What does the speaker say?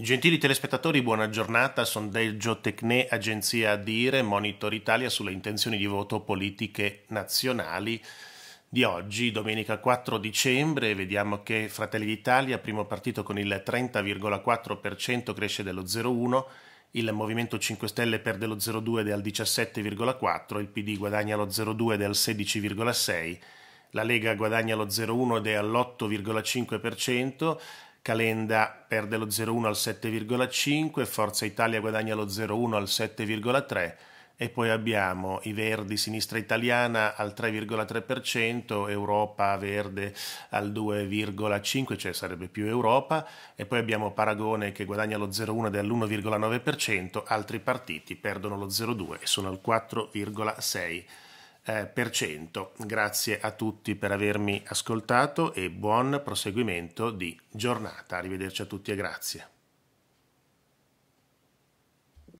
Gentili telespettatori, buona giornata. Sondeggio Tecne, agenzia Dire, Monitor Italia sulle intenzioni di voto politiche nazionali di oggi, domenica 4 dicembre. Vediamo che Fratelli d'Italia, primo partito con il 30,4%, cresce dello 0,1%. Il Movimento 5 Stelle perde lo 0,2 è al 17,4, il PD guadagna lo 0,2 è al 16,6, la Lega guadagna lo 0,1 ed è all'8,5%, Calenda perde lo 0,1 al 7,5, Forza Italia guadagna lo 0,1 al 7,3 e poi abbiamo i Verdi Sinistra Italiana al 3,3%, Europa Verde al 2,5%, cioè sarebbe più Europa, e poi abbiamo Paragone che guadagna lo 0,1 ed è all'1,9%, altri partiti perdono lo 0,2 e sono al 4,6%. Eh, per cento. Grazie a tutti per avermi ascoltato e buon proseguimento di giornata. Arrivederci a tutti e grazie.